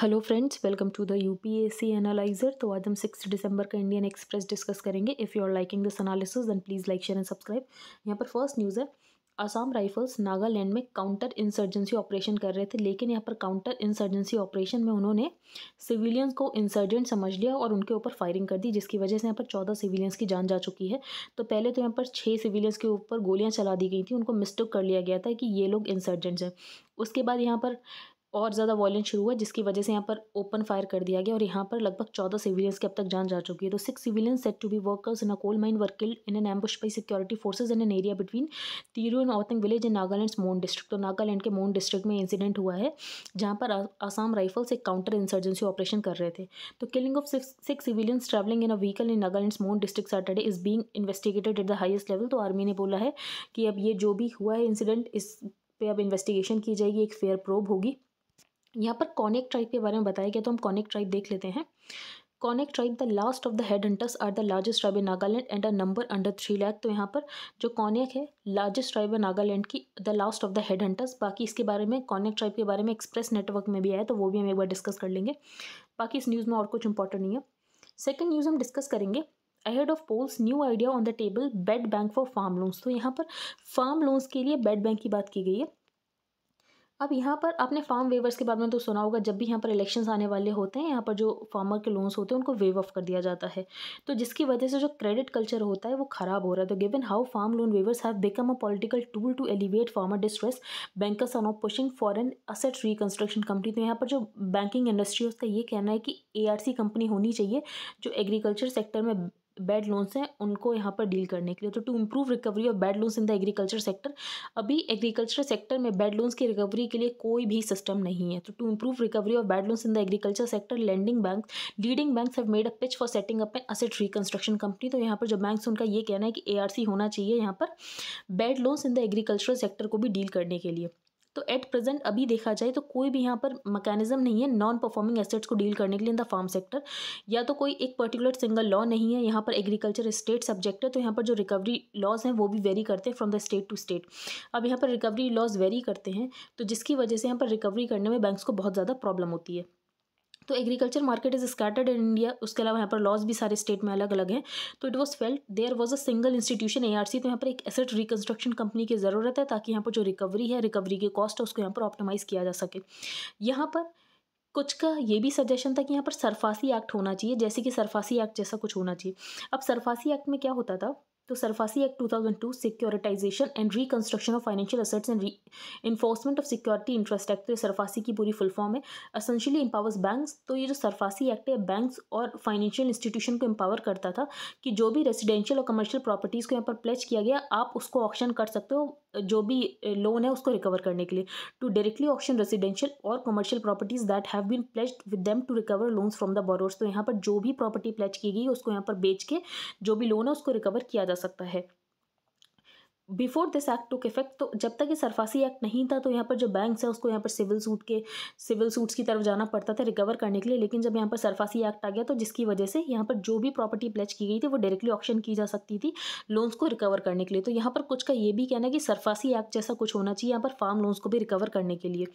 Hello friends welcome to the UPSC analyser तो आज हम सिक्स दिसंबर का इंडियन एक्सप्रेस डिस्कस करेंगे if you are liking this analysis then please like share and subscribe यहाँ पर फर्स्ट न्यूज़ है असम राइफल्स नागालैंड में काउंटर इंसर्जेंसी ऑपरेशन कर रहे थे लेकिन यहाँ पर काउंटर इंसर्जेंसी ऑपरेशन में उन्होंने सिविलियंस को इंसर्जेंट समझ लिया और उनके ऊपर फायरिंग कर दी जिसकी वजह से यहाँ पर चौदह सिविलियंस की जान जा चुकी है तो पहले तो यहाँ पर छः सिविलियंस के ऊपर गोलियाँ चला दी गई थी उनको मिस्टेक कर लिया गया था कि ये लोग इंसर्जेंट्स हैं उसके बाद यहाँ पर और ज़्यादा वॉयलेंस शुरू हुआ जिसकी वजह से यहाँ पर ओपन फायर कर दिया गया और यहाँ पर लगभग चौदह सिविलियंस की अब तक जान जा चुकी है तो six civilians set to be workers in a coal mine work killed in an ambush by security forces in an area between Tiru and Oting village in Nagaland Mon district तो नागालैंड के मोन डिस्ट्रिक्ट में इंसिडेंट हुआ है जहाँ पर आसाम राइफल्स एक काउंटर इंसर्जेंसी ऑपरेशन कर रहे थे तो killing of six civilians travelling in a vehicle in Nagaland Mon district Saturday is being investigated at the highest level तो आर्मी ने बोला है कि अब ये जो भी हुआ है इंसिडेंट इस पे अब इन्वेस्टिगेशन की जाएगी एक फेयर प्रोब होगी यहाँ पर कॉनिक ट्राइब के बारे में बताया गया तो हम कॉनिक ट्राइब देख लेते हैं Konyak tribe the last of the head hunters are the largest tribe in Nagaland and a number under three lakh तो यहाँ पर जो कॉनिक है लार्जेस्ट ट्राइब है नागालैंड की the last of the head hunters बाकी इसके बारे में कॉनिक ट्राइब के बारे में एक्सप्रेस नेटवर्क में भी आया तो वो भी हम एक बार डिस्कस कर लेंगे बाकी इस न्यूज़ में और कुछ इंपॉर्टेंट नहीं है सेकेंड न्यूज़ हम डिस्कस करेंगे ahead of polls new idea on the table bad bank for farm loans तो यहाँ पर फार्म लोन्स के लिए बेड बैंक की बात की गई है अब यहाँ पर आपने फार्म वेवर्स के बारे में तो सुना होगा जब भी यहाँ पर इलेक्शंस आने वाले होते हैं यहाँ पर जो फार्मर के लोन्स होते हैं उनको वेव ऑफ कर दिया जाता है तो जिसकी वजह से जो क्रेडिट कल्चर होता है वो ख़राब हो रहा है तो given how farm loan waivers have become a political tool to elevate farmer distress bankers are not pushing for an asset reconstruction company तो यहाँ पर जो बैंकिंग इंडस्ट्री है उसका ये कहना है कि ए कंपनी होनी चाहिए जो एग्रीकल्चर सेक्टर में बैड लोन्स हैं उनको यहाँ पर डील करने के लिए तो to improve recovery of bad loans in the agriculture sector अभी एग्रीकल्चर सेक्टर में बैड लोन्स की रिकवरी के लिए कोई भी सिस्टम नहीं है तो to improve recovery of bad loans in the agriculture sector landing bank leading banks have made a pitch for setting up an asset reconstruction company तो यहाँ पर जो बैंक उनका ये कहना है कि ए होना चाहिए यहाँ पर bad loans in the agriculture sector को भी डील करने के लिए तो एट प्रेजेंट अभी देखा जाए तो कोई भी यहाँ पर मैकेनिज्म नहीं है नॉन परफॉर्मिंग एसेट्स को डील करने के लिए इन द फार्म सेक्टर या तो कोई एक पर्टिकुलर सिंगल लॉ नहीं है यहाँ पर एग्रीकल्चर स्टेट सब्जेक्ट है तो यहाँ पर जो रिकवरी लॉज हैं वो भी वेरी करते हैं from the state to state अब यहाँ पर रिकवरी लॉज वेरी करते हैं तो जिसकी वजह से यहाँ पर रिकवरी करने में बैंक्स को बहुत ज़्यादा प्रॉब्लम होती है तो agriculture market is scattered in India उसके अलावा यहाँ पर लॉज भी सारे स्टेट में अलग अलग हैं तो it was felt there was a single institution ARC तो यहाँ पर एक एसेट रिकन्स्ट्रक्शन कंपनी की ज़रूरत है ताकि यहाँ पर जो रिकवरी है रिकवरी की कॉस्ट है उसको यहाँ पर ऑप्टिमाइज़ किया जा सके यहाँ पर कुछ का ये भी सजेशन था कि यहाँ पर सरफासी एक्ट होना चाहिए जैसे कि सरफासी एक्ट जैसा कुछ होना चाहिए अब सरफासी एक्ट में क्या होता था तो SARFAESI act 2002 securitisation and reconstruction of financial assets and enforcement of security interest act तो ये सरफासी की पूरी फुल फॉर्म है असेंशियली इम्पावर्स बैंक्स तो ये जो सरफासी एक्ट है बैंक्स और फाइनेंशियल इंस्टीट्यूशन को एम्पावर करता था कि जो भी रेसिडेंशियल और कमर्शियल प्रॉपर्टीज़ को यहाँ पर प्लेच किया गया आप उसको ऑप्शन कर सकते हो जो भी लोन है उसको रिकवर करने के लिए टू डायरेक्टली ऑप्शन रेसिडेंशियल और commercial properties that have been pledged with them to recover loans from the borrowers तो यहाँ पर जो भी प्रॉपर्टी प्लेच की गई उसको यहाँ पर बेच के जो भी लोन है उसको रिकवर किया जा सकता है before this act to effect तो जब तक ये सरफासी एक्ट नहीं था तो यहाँ पर जो बैंक्स है उसको यहाँ पर सिविल सूट के सिविल सूट्स की तरफ जाना पड़ता था रिकवर करने के लिए लेकिन जब यहाँ पर सरफासी एक्ट आ गया तो जिसकी वजह से यहाँ पर जो भी प्रॉपर्टी प्लेच की गई थी वो डायरेक्टली ऑप्शन की जा सकती थी लोन्स को रिकवर करने के लिए तो यहाँ पर कुछ का ये भी कहना है कि सरफासी एक्ट जैसा कुछ होना चाहिए यहाँ पर फार्म लोन्स को भी रिकवर करने के लिए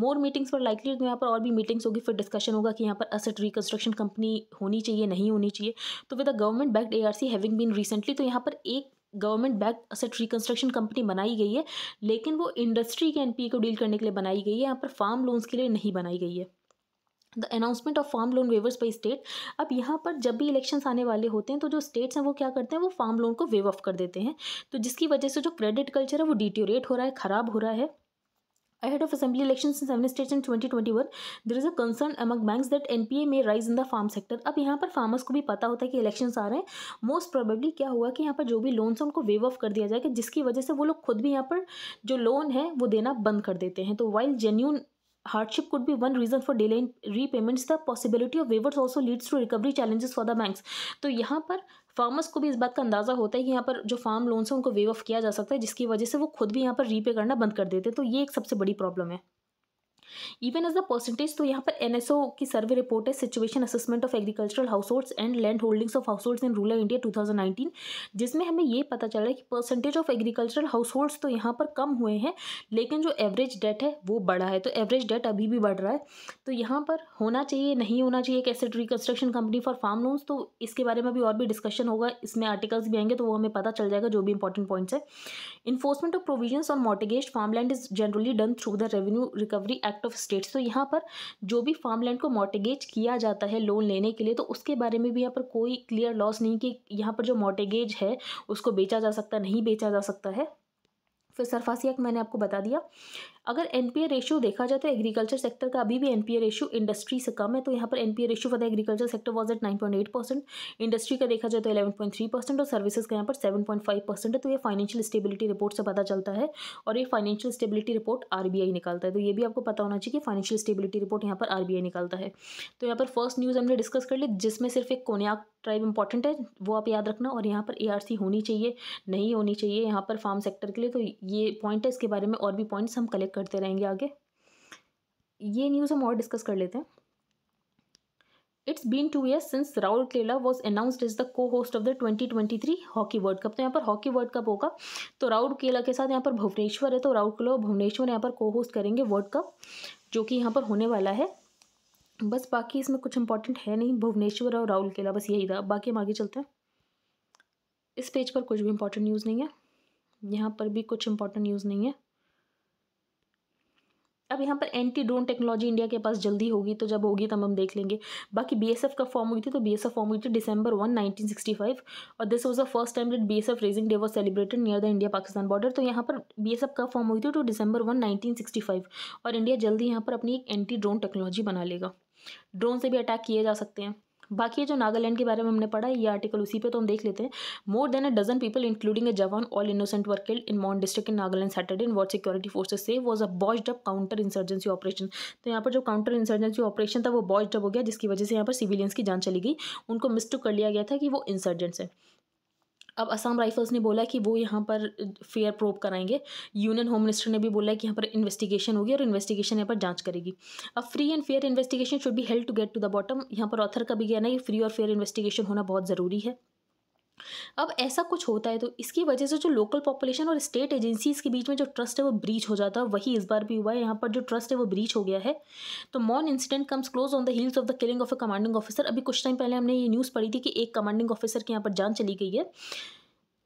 मोर मीटिंग्स पर लाइकली तो यहाँ पर और भी मीटिंग्स होगी फिर डिस्कशन होगा कि यहाँ पर असट रिकन्स्ट्रक्शन कंपनी होनी चाहिए नहीं होनी चाहिए तो with the government backed A R C having been recently तो यहाँ पर एक government back asset reconstruction company बनाई गई है लेकिन वो इंडस्ट्री के एनपीए को डील करने के लिए बनाई गई है यहाँ पर फार्म लोन्स के लिए नहीं बनाई गई है the announcement of farm loan waivers by state अब यहाँ पर जब भी इलेक्शंस आने वाले होते हैं तो जो स्टेट्स हैं वो क्या करते हैं वो फार्म लोन को वेव ऑफ कर देते हैं तो जिसकी वजह से जो क्रेडिट कल्चर है वो डिटोरेट हो रहा है ख़राब हो रहा है Ahead of assembly elections in seven states in 2021, there is a concern among banks that NPA may rise in the farm sector. ab yahan par farmers ko bhi pata hota hai ki elections aa rahe hain most probably kya हुआ ki yahan par jo bhi loans हैं उनको wave off कर दिया जाएगा जिसकी वजह से वो लोग खुद भी यहाँ पर जो लोन है वो देना बंद कर देते हैं तो while genuine hardship could be one reason for delay in repayments the possibility of waivers also leads to recovery challenges for the banks तो यहाँ पर फार्मर्स को भी इस बात का अंदाज़ा होता है कि यहाँ पर जो फार्म लोन्स हैं उनको वेव ऑफ किया जा सकता है जिसकी वजह से वो खुद भी यहाँ पर रीपे करना बंद कर देते हैं तो ये एक सबसे बड़ी प्रॉब्लम है इवन एज द परसेंटेज तो यहाँ पर ओ की सर्वे रिपोर्ट है situation assessment of agricultural households and land holdings of households in rural India 2019 जिसमें हमें ये पता चला है कि percentage of agricultural households तो यहाँ पर कम हुए हैं लेकिन जो एवरेज डेट है वो बढ़ा है तो एवरेज डेट अभी भी बढ़ रहा है तो यहाँ पर होना चाहिए नहीं होना चाहिए कैसे reconstruction company for farm loans तो इसके बारे में भी और भी डिस्कशन होगा इसमें आर्टिकल्स भी आएंगे तो वो हमें पता चल जाएगा जो भी इंपॉर्टेंट पॉइंट्स है enforcement of provision on mortgage farm land is generally done through the revenue recovery act act of states तो यहाँ पर जो भी फार्म लैंड को मोटेगेज किया जाता है लोन लेने के लिए तो उसके बारे में भी यहाँ पर कोई क्लियर लॉस नहीं कि यहाँ पर जो मोटेगेज है उसको बेचा जा सकता नहीं बेचा जा सकता है फिर सरफासी एक्ट मैंने आपको बता दिया अगर एनपीए रेशियो देखा जाए तो एग्रीकल्चर सेक्टर का अभी भी एनपीए रेशियो इंडस्ट्री से कम है तो यहाँ पर NPA ratio for the agriculture sector was at nine point eight percent industry का देखा जाए तो इलेवन पॉइंट थ्री परसेंट और सर्विसेज का यहाँ पर सेवन पॉइंट फाइव परसेंट है तो ये फाइनेंशियल स्टेबिलिटी रिपोर्ट से पता चलता है और ये फाइनेंशियल स्टेबिलिटी रिपोर्ट आरबीआई निकालता है तो ये भी आपको पता होना चाहिए कि फाइनेंशियल स्टेबिलिटी रिपोर्ट यहाँ पर आरबीआई निकालता है तो यहाँ पर फर्स्ट न्यूज़ हमने डिस्कस कर ली जिसमें सिर्फ एक कोन्याक ट्राइब इंपॉर्टेंट है वो आप याद रखना और यहाँ पर सी होनी चाहिए नहीं होनी चाहिए यहाँ पर फार्म सेक्टर के लिए तो ये पॉइंट है इसके बारे में और भी पॉइंट्स हम कलेक्ट करते रहेंगे आगे ये न्यूज़ हम और डिस्कस कर लेते हैं it's been two years since Rourkela was announced as the co host of the twenty twenty three hockey world cup तो यहाँ पर हॉकी वर्ल्ड कप होगा तो राहुल केला के साथ यहाँ पर भुवनेश्वर है तो राहुल केला और भुवनेश्वर यहाँ पर को होस्ट करेंगे वर्ल्ड कप जो कि यहाँ पर होने वाला है बस बाकी इसमें कुछ इंपॉर्टेंट है नहीं भुवनेश्वर और राहुल केला बस यही था बाकी हम आगे चलते हैं इस पेज पर कुछ भी इंपॉर्टेंट न्यूज़ नहीं है यहाँ पर भी कुछ इंपॉर्टेंट न्यूज़ नहीं है अब यहाँ पर एंटी ड्रोन टेक्नोलॉजी इंडिया के पास जल्दी होगी तो जब होगी तब तो हम देख लेंगे बाकी बीएसएफ का फॉर्म हुई थी तो बीएसएफ फॉर्म हुई थी December one nineteen sixty five और this was the first time that BSF raising day was celebrated near the India Pakistan border तो यहाँ पर बीएसएफ का फॉर्म हुई थी तो December one nineteen sixty five और इंडिया जल्दी यहाँ पर अपनी एक एंटी ड्रोन टेक्नोलॉजी बना लेगा ड्रोन से भी अटैक किए जा सकते हैं बाकी जो नागालैंड के बारे में हमने पढ़ा ये आर्टिकल उसी पे तो हम देख लेते हैं more than a dozen people including a jawan all innocent work in Mon district in Nagaland Saturday in what security forces say was a botched up counter insurgency operation तो यहाँ पर जो काउंटर इंसर्जेंसी ऑपरेशन था वो बॉज अप हो गया जिसकी वजह से यहाँ पर सिविलियंस की जान चली गई उनको टू तो कर लिया गया था कि वो इंसर्जेंट्स है अब असम राइफल्स ने बोला कि वो यहाँ पर फेयर प्रोप कराएंगे यूनियन होम मिनिस्टर ने भी बोला है कि यहाँ पर इन्वेस्टिगेशन होगी और इन्वेस्टिगेशन यहाँ पर जांच करेगी अब free and fair investigation should be help to get to the bottom यहाँ पर ऑथर का भी कहना है फ्री और फेयर इन्वेस्टिगेशन होना बहुत ज़रूरी है अब ऐसा कुछ होता है तो इसकी वजह से जो लोकल पॉपुलेशन और स्टेट एजेंसीज के बीच में जो ट्रस्ट है वो ब्रीच हो जाता है वही इस बार भी हुआ है यहाँ पर जो ट्रस्ट है वो ब्रीच हो गया है तो Mon incident comes close on the heels of the killing of a commanding officer अभी कुछ टाइम पहले हमने ये न्यूज़ पढ़ी थी कि एक कमांडिंग ऑफिसर की यहाँ पर जान चली गई है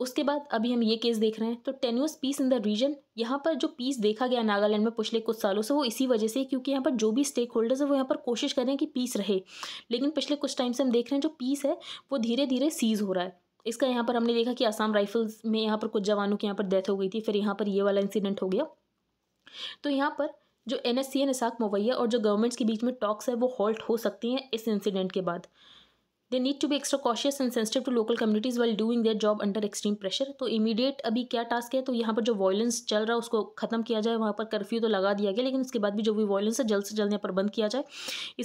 उसके बाद अभी हम ये केस देख रहे हैं तो tenuous peace in the region यहाँ पर जो पीस देखा गया नागालैंड में पिछले कुछ सालों से वो इसी वजह से क्योंकि यहाँ पर जो भी स्टेक होल्डर्स है वो यहाँ पर कोशिश कर रहे हैं कि पीस रहे लेकिन पिछले कुछ टाइम से हम देख रहे हैं जो पीस है वो धीरे धीरे सीज़ हो रहा है इसका यहाँ पर हमने देखा कि आसाम राइफल्स में यहाँ पर कुछ जवानों की यहाँ पर डेथ हो गई थी फिर यहाँ पर ये वाला इंसिडेंट हो गया तो यहाँ पर जो N S C N Isak Muivah और जो गवर्नमेंट्स के बीच में टॉक्स है वो हॉल्ट हो सकती हैं इस इंसिडेंट के बाद they need to be extra cautious and sensitive to local communities while doing their job under extreme pressure तो इमीडिएट अभी क्या टास्क है तो यहाँ पर जो वॉयलेंस चल रहा है उसको खत्म किया जाए वहाँ पर कर्फ्यू तो लगा दिया गया लेकिन उसके बाद भी जो भी वॉयलेंस है जल्द से जल्द यहाँ पर बंद किया जाए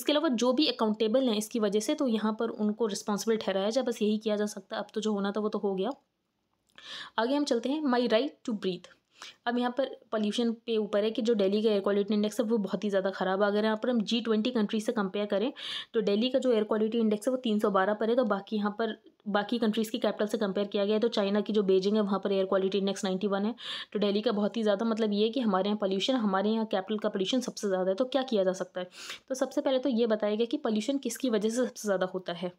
इसके अलावा जो भी अकाउंटेबल हैं इसकी वजह से तो यहाँ पर उनको रिस्पॉन्सिबल ठहराया जाए बस यही किया जा सकता है अब तो जो होना था वो तो हो गया आगे हम चलते हैं माई राइट टू ब्रीथ अब यहाँ पर पोल्यूशन पे ऊपर है कि जो दिल्ली का एयर क्वालिटी इंडेक्स है वो बहुत ही ज़्यादा ख़राब अगर यहाँ पर हम जी ट्वेंटी कंट्रीज से कंपेयर करें तो दिल्ली का जो एयर क्वालिटी इंडेक्स है वो तीन सौ बारह पर है तो बाकी यहाँ पर बाकी कंट्रीज़ की कैपिटल से कंपेयर किया गया है तो चाइना की जो बेजिंग है वहाँ पर air quality index ninety one है तो दिल्ली का बहुत ही ज़्यादा मतलब ये है कि हमारे यहाँ पॉल्यूशन हमारे यहाँ कैपिटल का पॉल्यूशन सबसे ज़्यादा है तो क्या किया जा सकता है तो सबसे पहले तो ये बताया गया कि पॉल्यूशन किसकी वजह से सबसे ज़्यादा होता है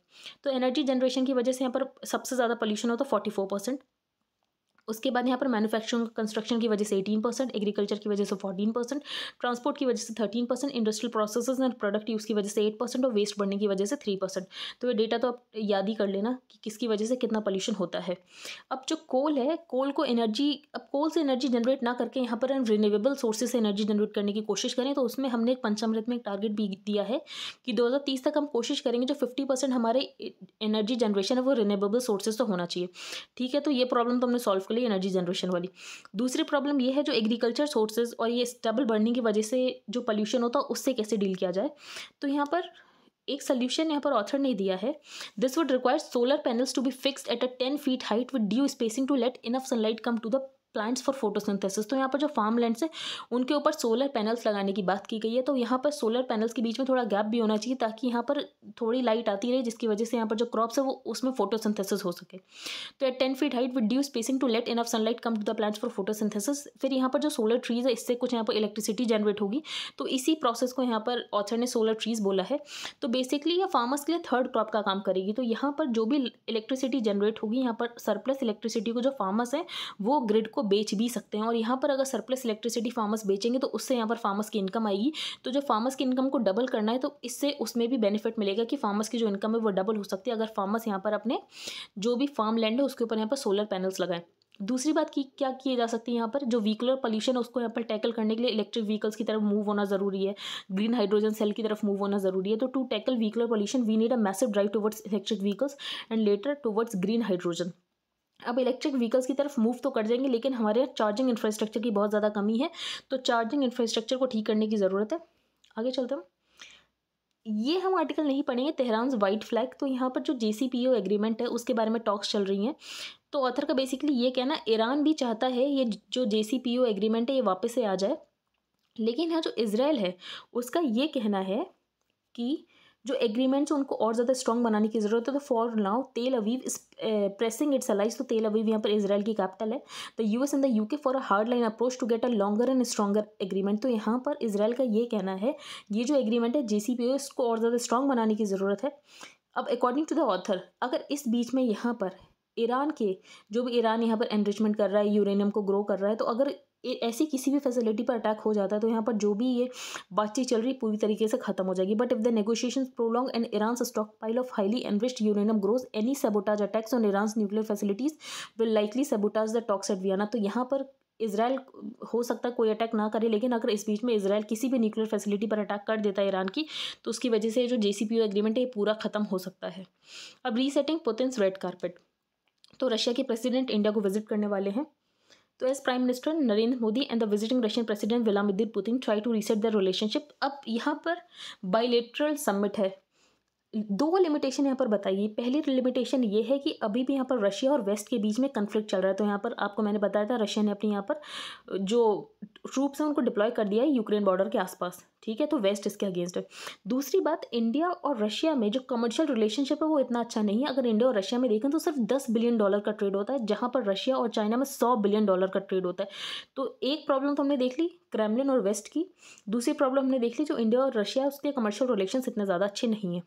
तो एनर्जी जनरेशन की वजह से यहाँ पर सबसे ज़्यादा पॉल्यूशन होता है फोर्टी फोर परसेंट उसके बाद यहाँ पर मैनुफैक्चरिंग कंस्ट्रक्शन की वजह से एटीन परसेंट एग्रीकल्चर की वजह से फोर्टीन परसेंट ट्रांसपोर्ट की वजह से thirteen percent industrial process and product use की वजह से एट परसेंट और वेस्ट बढ़ने की वजह से थ्री परसेंट तो ये डेटा तो आप याद ही कर लेना कि किसकी वजह से कितना पॉल्यूशन होता है अब जो कोल है कोल को एनर्जी अब कोल से एनर्जी जनरेट ना करके यहाँ पर हम रिन्यूएबल सोर्सेज से एनर्जी जनरेट करने की कोशिश करें तो उसमें हमने एक पंचामृत में एक टारगेट भी दिया है कि तीस तक हम कोशिश करेंगे जो फिफ्टी परसेंट हमारे एनर्जी जनरेशन है वो रिन्यूएबल सोर्सेज तो होना चाहिए ठीक है तो ये प्रॉब्लम तो हमने सॉल्व कर वाली एनर्जी जनरेशन वाली दूसरी प्रॉब्लम ये है जो एग्रीकल्चर सोर्सेज और ये स्टबल बर्निंग की वजह से जो पॉल्यूशन होता है उससे कैसे डील किया जाए तो यहाँ पर एक सोल्यूशन यहाँ पर ऑथर ने दिया है this would require solar panels to be fix at a ten feet height with due spacing to let enough sunlight come to the plants for photosynthesis तो यहाँ पर जो फार्म लैंड्स हैं उनके ऊपर सोलर पैनल्स लगाने की बात की गई है तो यहाँ पर सोलर पैनल्स के बीच में थोड़ा गैप भी होना चाहिए ताकि यहाँ पर थोड़ी लाइट आती रहे जिसकी वजह से यहाँ पर जो क्रॉप्स है वो उसमें फोटोसिंथेसिस हो सके तो at ten feet height with due spacing to let enough sunlight come to the plants for photosynthesis फिर यहाँ पर जो सोलर ट्रीज है इससे कुछ यहाँ पर इलेक्ट्रिसिटी जनरेट होगी तो इसी प्रोसेस को यहाँ पर ऑथर ने सोलर ट्रीज बोला है तो बेसिकली ये फार्मर्स के लिए थर्ड क्रॉप का काम करेगी तो यहाँ पर जो भी इलेक्ट्रिसिटी जनरेट होगी यहाँ पर सरप्लस इलेक्ट्रिसिटी को जो फार्मर्स हैं वो ग्रिड को को बेच भी सकते हैं और यहाँ पर अगर सरप्लस इलेक्ट्रिसिटी फार्मर्स बेचेंगे तो उससे यहाँ पर फार्मर्स की इनकम आएगी तो जो फार्मर्स की इनकम को डबल करना है तो इससे उसमें भी बेनिफिट मिलेगा कि फार्मर्स की जो इनकम है वो डबल हो सकती है अगर फार्मर्स यहाँ पर अपने जो भी फार्म लैंड है उसके ऊपर यहाँ पर सोलर पैनल्स लगाएं दूसरी बात की क्या किए जा सकती है यहाँ पर जो व्हीकुलर पोल्यूशन है उसको यहाँ पर टैकल करने के लिए इलेक्ट्रिक व्हीकल्स की तरफ मूव होना जरूरी है ग्रीन हाइड्रोजन सेल की तरफ मूव होना जरूरी है तो to tackle vehicular pollution we need a massive drive towards electric vehicles and later towards green hydrogen अब इलेक्ट्रिक व्हीकल्स की तरफ मूव तो कर जाएंगे लेकिन हमारे यहाँ चार्जिंग इंफ्रास्ट्रक्चर की बहुत ज़्यादा कमी है तो चार्जिंग इंफ्रास्ट्रक्चर को ठीक करने की ज़रूरत है आगे चलते हैं ये हम आर्टिकल नहीं पढ़ेंगे तेहरान वाइट फ्लैग तो यहाँ पर जो जे एग्रीमेंट है उसके बारे में टॉक्स चल रही हैं तो ऑथर का बेसिकली ये कहना ईरान भी चाहता है ये जो जे एग्रीमेंट है ये वापस से आ जाए लेकिन यहाँ जो इसराइल है उसका ये कहना है कि जो एग्रीमेंट्स उनको और ज़्यादा स्ट्रॉन्ग बनाने की ज़रूरत है तो फॉर नाउ तेल अवीव इस प्रेसिंग इट्स अलाइज तो तेल अवीव यहाँ पर इसराइल की कैपिटल है the U S and the U K for a hard line approach to get a longer and stronger agreement तो यहाँ पर इसराइल का ये कहना है ये जो एग्रीमेंट है जे सी पी ओ इसको और ज़्यादा स्ट्रॉन्ग बनाने की ज़रूरत है अब अकॉर्डिंग टू द ऑथर अगर इस बीच में यहाँ पर ईरान के जो भी ईरान यहाँ पर एनरिचमेंट कर रहा है यूरेनियम को ग्रो कर रहा है तो अगर ऐसी किसी भी फैसिलिटी पर अटैक हो जाता है तो यहाँ पर जो भी ये बातचीत चल रही पूरी तरीके से खत्म हो जाएगी but if the negotiation prolong and Iran stockpile of highly enriched uranium grows any sabotage attacks on Iran nuclear facilities will likely sabotage the talks at Vienna तो यहाँ पर इसराइल हो सकता है कोई अटैक ना करे लेकिन अगर इस बीच में इसराइल किसी भी न्यूक्लियर फैसिलिटी पर अटैक कर देता है ईरान की तो उसकी वजह से जो जे एग्रीमेंट है ये पूरा ख़त्म हो सकता है अब रीसेटिंग पुतिन रेड कारपेट तो रशिया के प्रेसिडेंट इंडिया को विजिट करने वाले हैं तो as prime minister Narendra Modi and the visiting Russian president Vladimir Putin try to reset the relationship अब यहाँ पर बाइलेटरल समिट है दो लिमिटेशन यहाँ पर बताइए पहली लिमिटेशन ये है कि अभी भी यहाँ पर रशिया और वेस्ट के बीच में कन्फ्लिक्ट चल रहा है तो यहाँ पर आपको मैंने बताया था रशिया ने अपने यहाँ पर जो ट्रूप्स हैं उनको डिप्लॉय कर दिया है यूक्रेन बॉर्डर के आसपास ठीक है तो वेस्ट इसके अगेंस्ट है दूसरी बात इंडिया और रशिया में जो कमर्शियल रिलेशनशिप है वो इतना अच्छा नहीं है अगर इंडिया और रशिया में देखें तो सिर्फ दस बिलियन डॉलर का ट्रेड होता है जहाँ पर रशिया और चाइना में सौ बिलियन डॉलर का ट्रेड होता है तो एक प्रॉब्लम तो हमने देख ली क्रेमलिन और वेस्ट की दूसरी प्रॉब्लम हमने देख ली जो इंडिया और रशिया उसके कमर्शियल रिलेशन इतने ज़्यादा अच्छे नहीं हैं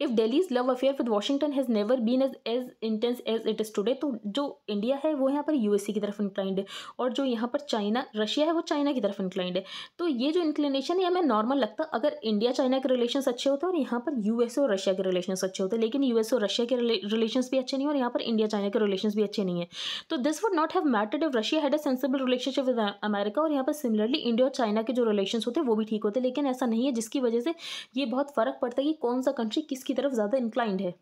if Delhi's love affair with Washington has never been as as intense as it is today तो जो इंडिया है वो यहाँ पर यूएसए की तरफ इंक्लाइंड है और जो यहाँ पर चाइना रशिया है वो चाइना की तरफ इंक्लाइंड है तो ये जो इंक्लिनेशन है हमें नॉर्मल लगता अगर इंडिया चाइना के रिलेशन अच्छे होते और यहाँ पर यूएसए और रशिया के रिलेशन अच्छे होते लेकिन यूएस और रशिया के रिलेशन भी अच्छे नहीं और यहाँ पर इंडिया चाइना के रिलेशन भी अच्छे नहीं है तो this would not have mattered if Russia had a sensible relationship with America और यहाँ पर सिमिलरली इंडिया और चाइना के जो रिलेशन होते वो भी ठीक होते लेकिन ऐसा नहीं है जिसकी वजह से ये बहुत फ़र्क पड़ता है कि कौन सा कंट्री किसकी तरफ ज़्यादा इंक्लाइंड है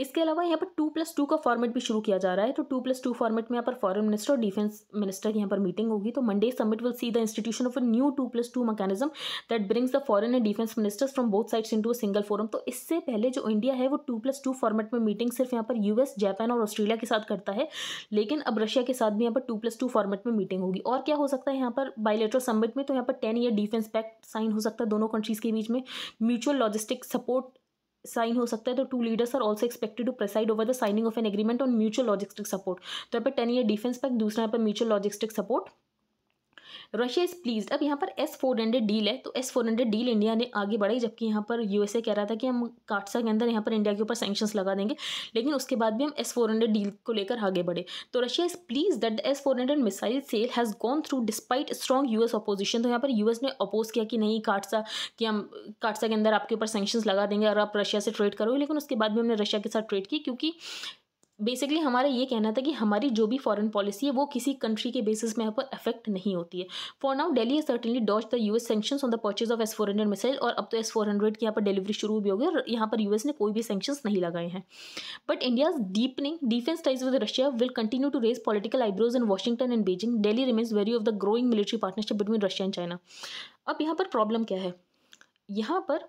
इसके अलावा यहाँ पर टू प्लस टू का फॉर्मेट भी शुरू किया जा रहा है तो टू प्लस टू फॉर्मेट में यहाँ पर फॉरेन मिनिस्टर और डिफेंस मिनिस्टर की यहाँ पर मीटिंग होगी तो Monday summit will see the institution of a new two plus two mechanism that brings the foreign and defence ministers from both sides into single forum तो इससे पहले जो इंडिया है वो टू प्लस टू फॉर्मेट में meeting सिर्फ यहाँ पर यूएस जापान और ऑस्ट्रेलिया के साथ करता है लेकिन अब रशिया के साथ भी यहाँ पर टू प्लस टू फॉर्मेट में मीटिंग होगी और क्या हो सकता है यहाँ पर बायोलेटर समिट में तो यहाँ पर ten year defence pact sign हो सकता है दोनों कंट्रीज़ के बीच में म्यूचुअल लॉजिस्टिक सपोर्ट साइन हो सकता है तो two leaders are also expected to preside over the signing of an agreement on mutual logistic support तो यहाँ पर टेन ईयर डिफेंस पैक दूसरा यहाँ पर mutual logistic support Russia is pleased अब यहाँ पर एस फोर हंड्रेड डील है तो S four hundred deal India ने आगे बढ़ाई जबकि यहाँ पर यूएसए कह रहा था कि हम काटसा के अंदर यहाँ पर इंडिया के ऊपर सेंक्शन लगा देंगे लेकिन उसके बाद भी हम एस फोर हंड्रेड डील को लेकर आगे बढ़े तो Russia is pleased that the S four hundred missile sale has gone through despite strong US opposition तो यहाँ पर यूएस ने अपोज किया कि नहीं काटसा कि हम काटसा के अंदर आपके ऊपर सेंक्शन लगा देंगे और आप रशिया से ट्रेड करोगे लेकिन उसके बाद भी हमने रशिया के साथ ट्रेड की क्योंकि बेसिकली हमारा ये कहना था कि हमारी जो भी फॉरेन पॉलिसी है वो किसी कंट्री के बेसिस में यहाँ पर अफेक्ट नहीं होती है for now Delhi has certainly dodged the US sanction on the purchase of S four hundred missile और अब तो एस फोर हंड्रेड की यहाँ पर डिलीवरी शुरू भी हो गई और यहाँ पर यूएस ने कोई भी सेंक्शन नहीं लगाए हैं but India's deepening defence ties with Russia will continue to raise political eyebrows in Washington and Beijing Delhi remains wary of the growing military partnership between Russia and China अब यहाँ पर प्रॉब्लम क्या है यहाँ पर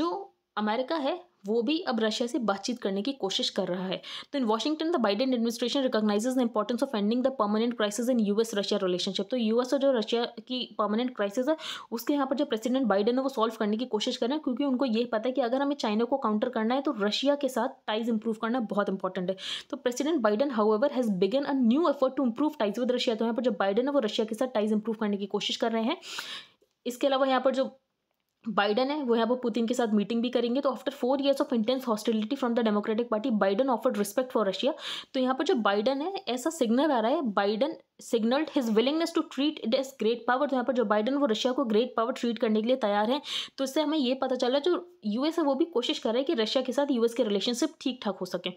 जो अमेरिका है वो भी अब रशिया से बातचीत करने की कोशिश कर रहा है तो in Washington the Biden administration recognises the importance of ending the permanent crisis in US Russia relationship तो यूएस और जो रशिया की परमानेंट क्राइसिस है उसके यहाँ पर जो प्रेसिडेंट बाइडन है वो सॉल्व करने की कोशिश कर रहे हैं क्योंकि उनको ये पता है कि अगर हमें चाइना को काउंटर करना है तो रशिया के साथ टाइज इंप्रूव करना बहुत इंपॉर्टेंट है तो president Biden however has begun a new effort to improve ties with Russia तो यहाँ पर जो बाइडन है वो रशिया के साथ टाइज इंप्रूव करने की कोशिश कर रहे हैं इसके अलावा यहाँ पर जो बाइडन है वो यहाँ पर पुतिन के साथ मीटिंग भी करेंगे तो after four years of intense hostility from the Democratic Party Biden offered respect for Russia तो यहाँ पर जो बाइडन है ऐसा सिग्नल आ रहा है Biden signalled his willingness to treat it as great power तो यहाँ पर जो बाइडन वो रशिया को ग्रेट पावर ट्रीट करने के लिए तैयार है तो इससे हमें ये पता चला जो यूएस है वो भी कोशिश कर रहा है कि रशिया के साथ यूएस के रिलेशनशिप ठीक ठाक हो सके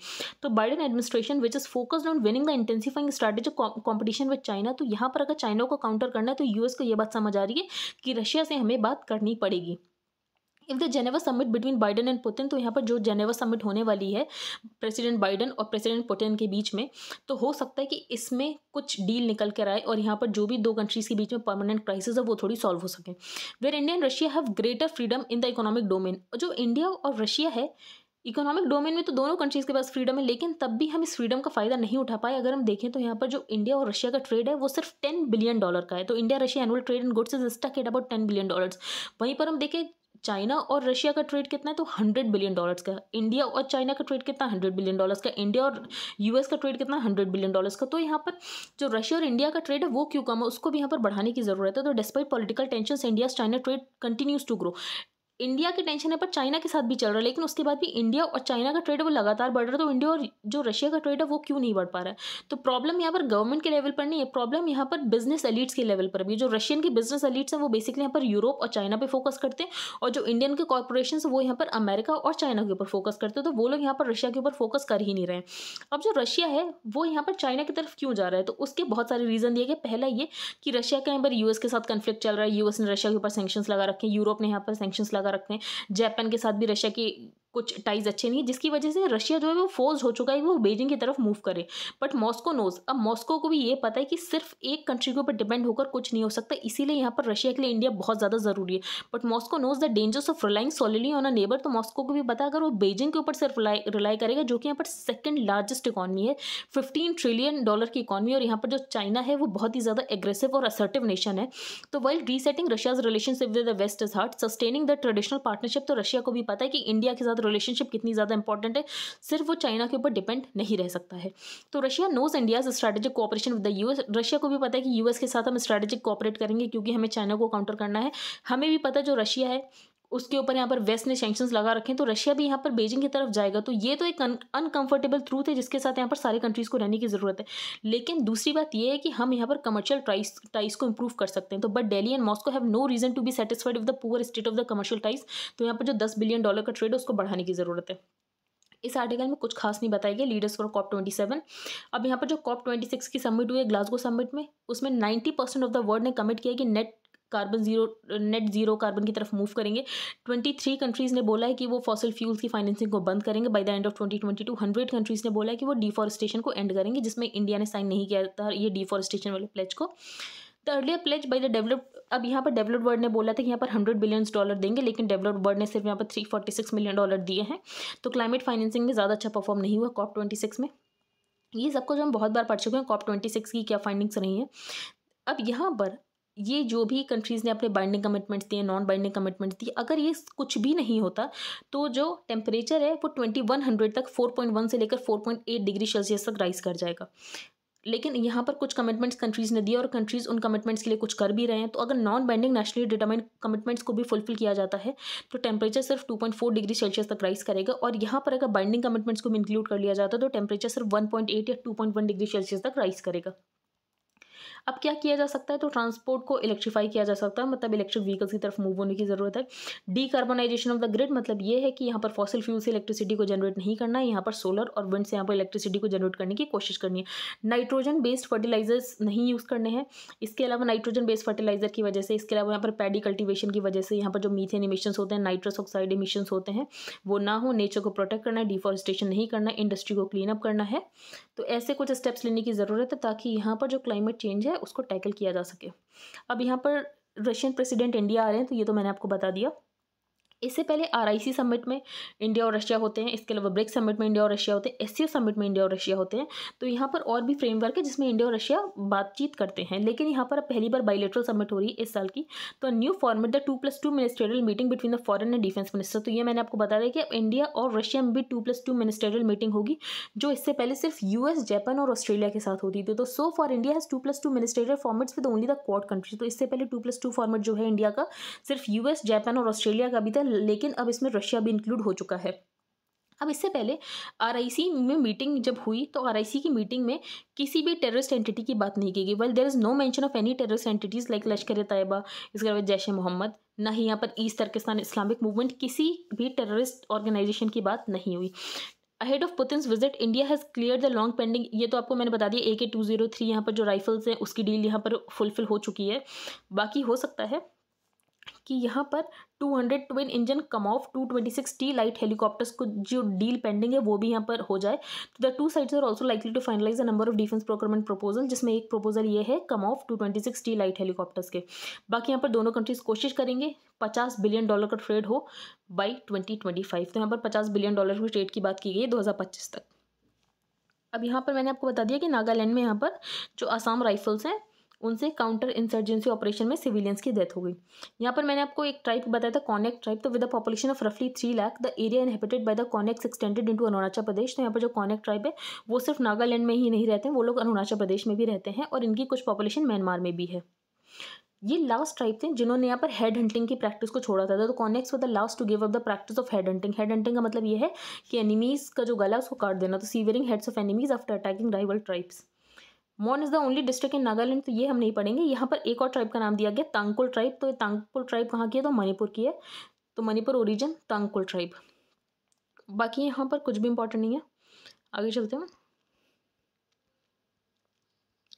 तो Biden administration which is focused on winning the intensifying strategy competition with China तो यहाँ पर अगर चाइना को काउंटर करना है तो यूएस को ये बात समझ आ रही है कि रशिया से हमें बात करनी पड़ेगी if the Geneva summit between Biden and Putin तो यहाँ पर जो जेनेवा समिट होने वाली है प्रेसिडेंट बाइडन और प्रेसिडेंट पुतिन के बीच में तो हो सकता है कि इसमें कुछ डील निकल कर आए और यहाँ पर जो भी दो कंट्रीज़ के बीच में परमानेंट क्राइसिस है वो थोड़ी सॉल्व हो सके where India and Russia have greater freedom in the economic domain और जो इंडिया और रशिया है इकोनॉमिक डोमेन में तो दोनों कंट्रीज़ के पास फ्रीडम है लेकिन तब भी हम इस फ्रीडम का फ़ायदा नहीं उठा पाए अगर हम देखें तो यहाँ पर जो इंडिया और रशिया का ट्रेड है वो सिर्फ टेन बिलियन डॉलर का है तो India Russia annual trade in goods is stuck at about ten billion dollars वहीं पर हम देखें चाइना और रशिया का ट्रेड कितना है तो हंड्रेड बिलियन डॉलर्स का इंडिया और चाइना का ट्रेड कितना हंड्रेड बिलियन डॉलर्स का इंडिया और यूएस का ट्रेड कितना हंड्रेड बिलियन डॉलर्स का तो यहाँ पर जो रशिया और इंडिया का ट्रेड है वो क्यों कम है उसको भी यहाँ पर बढ़ाने की जरूरत है तो despite political tension India China trade continues to grow India की टेंशन है पर चाइना के साथ भी चल रहा है लेकिन उसके बाद भी इंडिया और चाइना का ट्रेड वो लगातार बढ़ रहा है तो इंडिया और जो रशिया का ट्रेड है वो क्यों नहीं बढ़ पा रहा है तो प्रॉब्लम यहाँ पर गवर्नमेंट के लेवल पर नहीं है प्रॉब्लम यहाँ पर बिजनेस एलिट्स के लेवल पर भी जो रशियन के बिजनेस एलिट्स हैं वो बेसिकली यहाँ पर यूरोप और चाइना पर फोकस करते हैं और जो इंडियन के कॉरपोरेशन वो यहाँ पर अमेरिका और चाइना के ऊपर फोकस करते हैं तो वो लोग यहाँ पर रशिया के ऊपर फोकस कर ही नहीं रहे अब जो रशिया है वो यहाँ पर चाइना की तरफ क्यों जा रहा है तो उसके बहुत सारे रीज़न दिए गए पहला ये कि रशिया का यहाँ पर यूएस के साथ कन्फ्लिक्ट चल रहा है यूएस ने रशिया के ऊपर सेंक्शन लगा रखे हैं यूरोप ने यहाँ पर सेंक्शन लगा ज़्यादा रखते हैं जापान के साथ भी रशिया की कुछ टाइज अच्छे नहीं है जिसकी वजह से रशिया जो है वो फोर्स हो चुका है वो बेजिंग की तरफ मूव करे बट मॉस्को नोज अब मॉस्को को भी ये पता है कि सिर्फ एक कंट्री के ऊपर डिपेंड होकर कुछ नहीं हो सकता इसीलिए यहाँ पर रशिया के लिए इंडिया बहुत ज़्यादा ज़रूरी है but Moscow knows the dangers of relying solidly on a neighbour तो मॉस्को को भी पता अगर वो बेजिंग के ऊपर सिर्फ रिलाई करेगा जो कि यहाँ पर सेकेंड लार्जेस्ट इकॉनमी है फिफ्टीन ट्रिलियन डॉलर की इकॉनमी और यहाँ पर जो चाइना है वो बहुत ही ज़्यादा एग्रेसिव और असर्टिव नेशन है तो well resetting Russia's relationship with the West is hard sustaining the traditional partnership तो रशिया को भी पता है कि इंडिया के साथ साथ रिलेशनशिप कितनी ज़्यादा इंपॉर्टेंट है सिर्फ वो चाइना के ऊपर डिपेंड नहीं रह सकता है तो Russia knows India's strategic cooperation with the US Russia को भी पता है कि यूएस के साथ हम स्ट्रैटेजिक कॉपरेट करेंगे क्योंकि हमें चाइना को काउंटर करना है हमें भी पता जो रशिया है उसके ऊपर यहाँ पर वेस्ट ने सेंक्शन लगा रखे हैं तो रशिया भी यहाँ पर बेजिंग की तरफ जाएगा तो ये तो एक अनकंफर्टेबल ट्रूथ है जिसके साथ यहाँ पर सारे कंट्रीज़ को रहने की ज़रूरत है लेकिन दूसरी बात यह है कि हम यहाँ पर कमर्शियल टाइस टाइस को इम्प्रूव कर सकते हैं तो but Delhi and Moscow have no reason to be satisfied with the poor state of the commercial ties तो यहाँ पर जो दस बिलियन डॉलर का ट्रेड है उसको बढ़ाने की ज़रूरत है इस आर्टिकल में कुछ खास नहीं बताया गया leaders for COP twenty seven अब यहाँ पर जो कॉप ट्वेंटी सिक्स की समिट हुई है ग्लासगो समिट में उसमें ninety percent of the world ने कमिट किया कि net carbon zero net zero carbon की तरफ मूव करेंगे ट्वेंटी थ्री कंट्रीज़ ने बोला है कि वो फॉसिल फ्यूल्स की फाइनेंसिंग को बंद करेंगे by the end of twenty twenty two hundred countries ने बोला है कि वो डिफॉरेस्टेशन को एंड करेंगे जिसमें इंडिया ने साइन नहीं किया था ये डिफॉरेस्टेशन वाले प्लेज को the earlier pledge by the develop अब यहाँ पर डेवलप्ड वर्ल्ड ने बोला था कि यहाँ पर हंड्रेड बिलियन डॉलर देंगे लेकिन डेवलप्ड वर्ल्ड ने सिर्फ यहाँ पर three forty six million dollar दिए हैं तो क्लाइमेट फाइनेंसिंग में ज़्यादा अच्छा परफॉर्म नहीं हुआ कॉप ट्वेंटी सिक्स में ये सबको जो हम बहुत बार पढ़ चुके हैं कॉप ट्वेंटी सिक्स की क्या फाइंडिंग्स रही हैं अब यहाँ पर ये जो भी कंट्रीज़ ने अपने बाइंडिंग कमिटमेंट्स दिए नॉन बाइंडिंग कमिटमेंट्स दिए अगर ये कुछ भी नहीं होता तो जो टेम्परेचर है वो ट्वेंटी वन हंड्रेड तक फोर पॉइंट वन से लेकर four point eight degree Celsius तक राइज कर जाएगा लेकिन यहाँ पर कुछ कमिटमेंट्स कंट्रीज़ ने दिए और कंट्रीज़ उन कमिटमेंट्स के लिए कुछ कर भी रहे हैं तो अगर non binding nationally determine commitments को भी फुलफिल किया जाता है तो टेम्परेचर सिर्फ 2.4 डिग्री सेल्सियस तक राइज करेगा और यहाँ पर अगर बाइंडिंग कमिटमेंट्स को भी इंक्लूड कर लिया जाता है तो टेम्परेचर सिर्फ 1.8 या 2.1 डिग्री सेल्सियस तक राइज करेगा अब क्या किया जा सकता है तो ट्रांसपोर्ट को इलेक्ट्रीफाई किया जा सकता है मतलब इलेक्ट्रिक व्हीकल्स की तरफ मूव होने की ज़रूरत है डीकार्बोनाइजेशन ऑफ द ग्रिड मतलब ये है कि यहाँ पर फॉसिल फ्यूल से इलेक्ट्रिसिटी को जनरेट नहीं करना है यहाँ पर सोलर और विंड से यहाँ पर इलेक्ट्रिसिटी को जनरेट करने की कोशिश करनी है नाइट्रोजन बेस्ड फर्टिलाइजर्स नहीं यूज़ करने हैं इसके अलावा नाइट्रोजन बेस्ड फर्टिलाइजर की वजह से इसके अलावा यहाँ पर पैडी कल्टिवेशन की वजह से यहाँ पर जो मीथेन इमिशन होते हैं नाइट्रस ऑक्साइड इमिशन होते हैं वो ना हो नेचर को प्रोटेक्ट करना है डिफॉरेस्टेशन नहीं करना इंडस्ट्री को क्लीन अप करना है तो ऐसे कुछ स्टेप्स लेने की ज़रूरत है ताकि यहाँ पर जो क्लाइमेट चेंज है उसको टैकल किया जा सके अब यहाँ पर रशियन प्रेसिडेंट इंडिया आ रहे हैं तो ये तो मैंने आपको बता दिया इससे पहले आरआईसी समिट में इंडिया और रशिया होते हैं इसके अलावा ब्रिक्स समिट में इंडिया और रशिया होते हैं एस सी समिट में इंडिया और रशिया होते हैं तो यहाँ पर और भी फ्रेमवर्क है जिसमें इंडिया और रशिया बातचीत करते हैं लेकिन यहाँ पर अब पहली बार बाइलेट्रल समिट हो रही है इस साल की तो new format the two plus two ministerial meeting between the foreign and defence minister तो ये मैंने आपको बता दें कि अब इंडिया और रशिया में भी two plus two ministerial meeting होगी जो इससे पहले सिर्फ यूएस जापान और ऑस्ट्रेलिया के साथ होती थी तो so far India has two plus two ministerial formats with only the Quad countries तो इससे पहले टू प्लस टू फॉर्मेट जो है इंडिया का सिर्फ यूएस जापान और ऑस्ट्रेलिया का भी था लेकिन अब इसमें रशिया भी इंक्लूड हो चुका है अब इससे पहले आरआईसी में मीटिंग जब हुई तो आरआईसी की मीटिंग में किसी भी टेररिस्ट एंटिटी की बात नहीं की गई well there is no mention of any terrorist entities like Lashkar Taiba इसके अलावा जैश मोहम्मद ना ही यहाँ पर ईस्ट तर्किस्तान इस्लामिक मूवमेंट किसी भी टेररिस्ट ऑर्गेनाइजेशन की बात नहीं हुई ahead of Putin visit India has clear the long pending ये तो आपको मैंने बता दिया ए के टू जीरो थ्री यहाँ पर जो राइफल्स हैं उसकी डील यहाँ पर फुलफिल हो चुकी है बाकी हो सकता है कि यहाँ पर 200 twin engine Kamov two twenty six T light helicopters को जो डील पेंडिंग है वो भी यहाँ पर हो जाए तो the two sides are also likely to finalise the number of defence procurement proposal जिसमें एक प्रपोजल ये है Kamov two twenty six T light helicopters के बाकी यहाँ पर दोनों कंट्रीज कोशिश करेंगे पचास बिलियन डॉलर का ट्रेड हो बाई ट्वेंटी ट्वेंटी फाइव तो यहाँ पर पचास बिलियन डॉलर की ट्रेड की बात की गई है दो हज़ार पच्चीस तक अब यहाँ पर मैंने आपको बता दिया कि नागालैंड में यहाँ पर जो आसाम राइफल्स हैं उनसे काउंटर इंसर्जेंसी ऑपरेशन में सिविलियंस की डेथ हो गई यहाँ पर मैंने आपको एक ट्राइब बताया था कॉनेक ट्राइब तो विद अ पॉपुलेशन ऑफ रफली three lakh the area inhabited by the Konyaks extended into Arunachal Pradesh तो यहाँ पर जो कॉनेक ट्राइब है वो सिर्फ नागालैंड में ही नहीं रहते हैं वो लोग अरुणाचल प्रदेश में भी रहते हैं और इनकी कुछ पॉपुलेशन म्यांमार में भी है ये लास्ट ट्राइब थे जिन्होंने यहाँ पर हेड हंटिंग की प्रैक्टिस को छोड़ा था तो Konyaks were the last to give up the practice of head hunting head hunting का मतलब ये है कि एनिमीज़ का जो गला उसको काट देना तो severing heads of enemies after attacking rival tribes Mon is the only district in Nagaland तो ये हम नहीं पढ़ेंगे यहाँ पर एक और ट्राइब का नाम दिया गया तांगकुल ट्राइब तो तांगकुल ट्राइब कहाँ की है तो मणिपुर की है तो मणिपुर ओरिजिन तांगकुल ट्राइब बाकी यहाँ पर कुछ भी इम्पोर्टेंट नहीं है आगे चलते हैं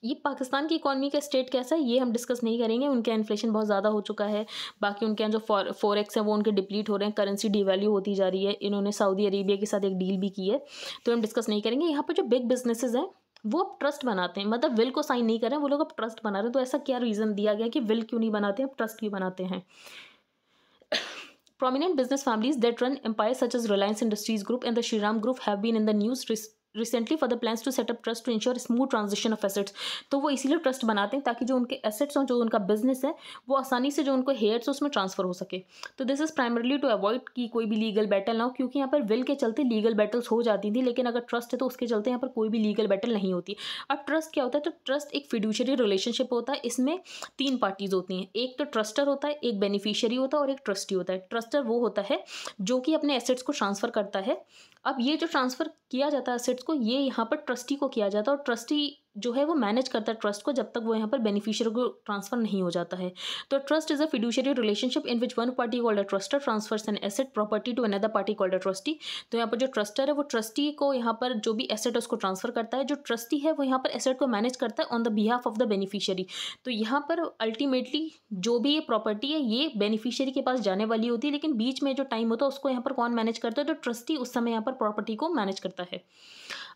ये पाकिस्तान की इकोनॉमी का स्टेट कैसा है ये हम डिस्कस नहीं करेंगे उनके इन्फ्लेशन बहुत ज़्यादा हो चुका है बाकी उनके यहाँ जो फॉर फॉरेक्स है वो उनके डिप्लीट हो रहे हैं करेंसी डिवैल्यू होती जा रही है इन्होंने सऊदी अरेबिया के साथ एक डील भी की है तो हम डिस्कस नहीं करेंगे यहाँ पर जो बिग बिजनेसेस हैं वो अब ट्रस्ट बनाते हैं मतलब विल को साइन नहीं कर रहे हैं वो लोग अब ट्रस्ट बना रहे तो ऐसा क्या रीज़न दिया गया कि विल क्यों नहीं बनाते अब ट्रस्ट क्यों बनाते हैं prominent business families that run empire such as Reliance Industries group and the Shriram group have been in the news recently for the plans to set up trust to ensure smooth transaction of assets तो वो इसीलिए trust बनाते हैं ताकि जो उनके assets हों जो उनका बिजनेस है वो आसानी से जो उनको हेयर्स है उसमें ट्रांसफर हो सके तो this is primarily to avoid कि कोई भी लीगल बैटल ना हो क्योंकि यहाँ पर विल के चलते लीगल बैटल्स हो जाती थी लेकिन अगर ट्रस्ट है तो उसके चलते यहाँ पर कोई भी लीगल बैटल नहीं होती अब ट्रस्ट क्या होता है तो ट्रस्ट एक फिड्यूशरी रिलेशनशिप होता है इसमें तीन पार्टीज़ होती हैं एक तो ट्रस्टर होता है एक बेनिफिशियरी होता है और एक ट्रस्टी होता है ट्रस्टर वो होता है जो कि अपने एसेट्स को ट्रांसफ़र करता है अब ये जो ट्रांसफ़र किया जाता है असेट्स को ये यहाँ पर ट्रस्टी को किया जाता है और ट्रस्टी जो है वो मैनेज करता है ट्रस्ट को जब तक वो यहाँ पर बेनिफिशियरी को ट्रांसफर नहीं हो जाता है तो trust is a fiduciary relationship in which one party called a trustor transfers an asset property to another party called a trustee तो यहाँ पर जो ट्रस्टर है वो ट्रस्टी को यहाँ पर जो भी एसेट है उसको ट्रांसफर करता है जो ट्रस्टी है वो यहाँ पर एसेट को मैनेज करता है on the behalf of the beneficiary तो यहाँ पर अल्टीमेटली जो भी ये प्रॉपर्टी है ये बेनिफिशियरी के पास जाने वाली होती है लेकिन बीच में जो टाइम होता है उसको यहाँ पर कौन मैनेज करता है तो ट्रस्टी उस समय यहाँ पर प्रॉपर्टी को मैनेज करता है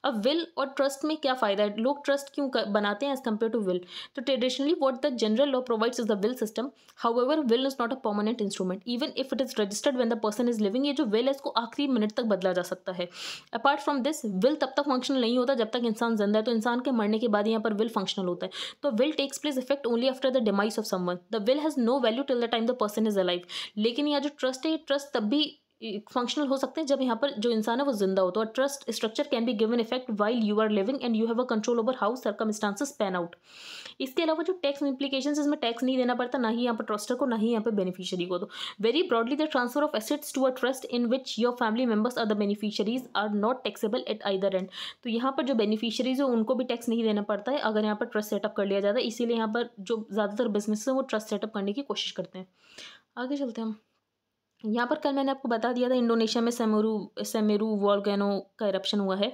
अब विल और ट्रस्ट में क्या फ़ायदा है लोग ट्रस्ट क्यों बनाते हैं एज कम्पेयर टू विल तो traditionally what the general law provides is the will system however will is not a permanent instrument even if it is registered when the person is living ये जो will है इसको आखिरी minute तक बदला जा सकता है अपार्ट फ्रॉम दिस विल तब तक फंक्शनल नहीं होता जब तक इंसान जिंदा है तो इंसान के मरने के बाद यहाँ पर विल फंक्शनल होता है तो will takes place effect only after the demise of someone the will has no value till the time the person is alive लेकिन यहाँ जो ट्रस्ट है ये ट्रस्ट तब भी फंक्शनल हो सकते हैं जब यहाँ पर जो इंसान है वो जिंदा हो तो trust structure can be given effect while you are living and you have a control over how circumstances pan out इसके अलावा जो टैक्स इंप्लीकेशन इसमें टैक्स नहीं देना पड़ता ना ही यहाँ पर ट्रस्टर को ना ही यहाँ पर बेनिफिशियरी को तो very broadly the transfer of assets to a trust in which your family members are the beneficiaries are not taxable at either end तो यहाँ पर जो बेनिफिशरीज है उनको भी टैक्स नहीं देना पड़ता है अगर यहाँ पर ट्रस्ट सेटअप कर लिया जाता है इसीलिए यहाँ पर जो ज़्यादातर बिजनेस है वो ट्रस्ट सेटअप करने की कोशिश करते हैं आगे चलते हैं हम यहाँ पर कल मैंने आपको बता दिया था इंडोनेशिया में सेमेरू सेमेरू वॉलगैनो का इरप्शन हुआ है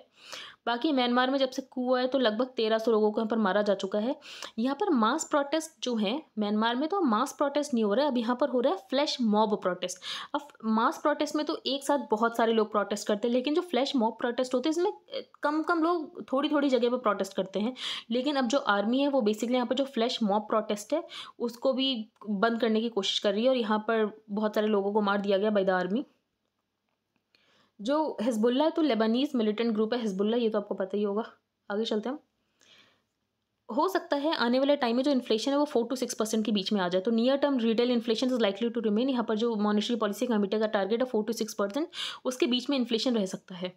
बाकी म्यांमार में जब से कू हुआ है तो लगभग तेरह सौ लोगों को यहाँ पर मारा जा चुका है यहाँ पर मास प्रोटेस्ट जो है म्यांमार में तो मास प्रोटेस्ट नहीं हो रहा है अब यहाँ पर हो रहा है फ्लैश मॉब प्रोटेस्ट अब मास प्रोटेस्ट में तो एक साथ बहुत सारे लोग प्रोटेस्ट करते हैं लेकिन जो फ्लैश मॉब प्रोटेस्ट होते हैं इसमें कम कम लोग थोड़ी थोड़ी जगह पर प्रोटेस्ट करते हैं लेकिन अब जो आर्मी है वो बेसिकली यहाँ पर जो फ्लैश मॉब प्रोटेस्ट है उसको भी बंद करने की कोशिश कर रही है और यहाँ पर बहुत सारे लोगों को मार दिया गया बाई द आर्मी जो हिजबुल्ला है तो लेबनीज़ मिलिटेंट ग्रुप है हिजबुल्ला ये तो आपको पता ही होगा आगे चलते हम हो सकता है आने वाले टाइम में जो इन्फ्लेशन है वो फोर टू सिक्स परसेंट के बीच में आ जाए तो near term retail inflation is likely to remain यहाँ पर जो मॉनिटरी पॉलिसी कमिटी का टारगेट है फोर टू सिक्स परसेंट उसके बीच में इन्फ्लेशन रह सकता है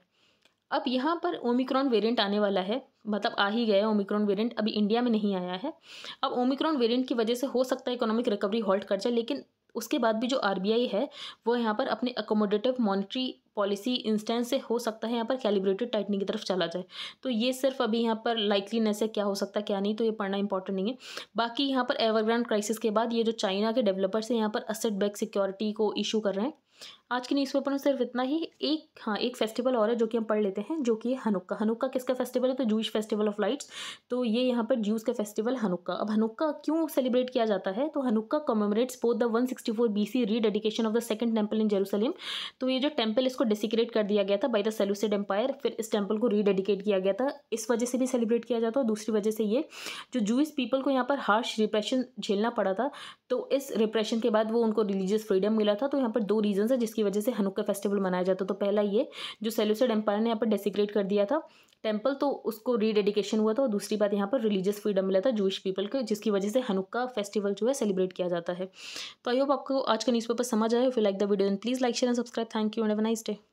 अब यहाँ पर ओमिक्रॉन वेरिएंट आने वाला है मतलब आ ही गया है ओमिक्रॉन वेरिएंट अभी इंडिया में नहीं आया है अब ओमिक्रॉन वेरिएंट की वजह से हो सकता है इकोनॉमिक रिकवरी हॉल्ट कर जाए लेकिन उसके बाद भी जो आर है वो यहाँ पर अपने अकोमोडेटिव मॉनिटरी पॉलिसी इंस्टेंस से हो सकता है यहाँ पर कैलिब्रेटेड टाइटनिंग की तरफ चला जाए तो ये सिर्फ अभी यहाँ पर लाइकलीनेस है क्या हो सकता है क्या नहीं तो ये पढ़ना इंपॉर्टेंट नहीं है बाकी यहाँ पर एवरग्रांड क्राइसिस के बाद ये जो चाइना के डेवलपर्स हैं यहाँ पर असेट बैक सिक्योरिटी को इशू कर रहे हैं आज के न्यूज़पेपर में सिर्फ इतना ही एक हाँ एक फेस्टिवल और है जो कि हम पढ़ लेते हैं जो कि हनुक्का हनुक्का किसका फेस्टिवल है तो जूश फेस्टिवल ऑफ लाइट्स तो ये यहाँ पर जूस का फेस्टिवल हनुक्का अब हनुक्का क्यों सेलिब्रेट किया जाता है तो Hanukkah commemorates both the one sixty four B C rededication of the second temple in Jerusalem तो ये जो टेम्पल इसको डेसिक्रेट कर दिया गया था बाई द सेलूसिड एम्पायर फिर इस टेम्पल को रीडेडिकेट किया गया था इस वजह से भी सेलिब्रेट किया जाता है और दूसरी वजह से ये जो जूस पीपल को यहाँ पर हार्श रिप्रेशन झेलना पड़ा था तो इस रिप्रेशन के बाद वो उनको रिलीजियस फ्रीडम मिला था तो यहाँ पर दो रीजन है जिसकी जिसकी वजह से हनुक्का फेस्टिवल मनाया जाता तो पहला ये जो सेल्यूसड एम्पायर ने यहाँ पर डेसिक्रेट कर दिया था टेम्पल तो उसको रीडेडिकेशन हुआ था और दूसरी बात यहाँ पर रिलीजियस फ्रीडम मिला था जूश पीपल को जिसकी वजह से हनुक्का फेस्टिवल जो है सेलिब्रेट किया जाता है तो आई होप आपको आज का न्यूज़पेपर समझ आया फिर like the video and please like share and subscribe thank you and have nice day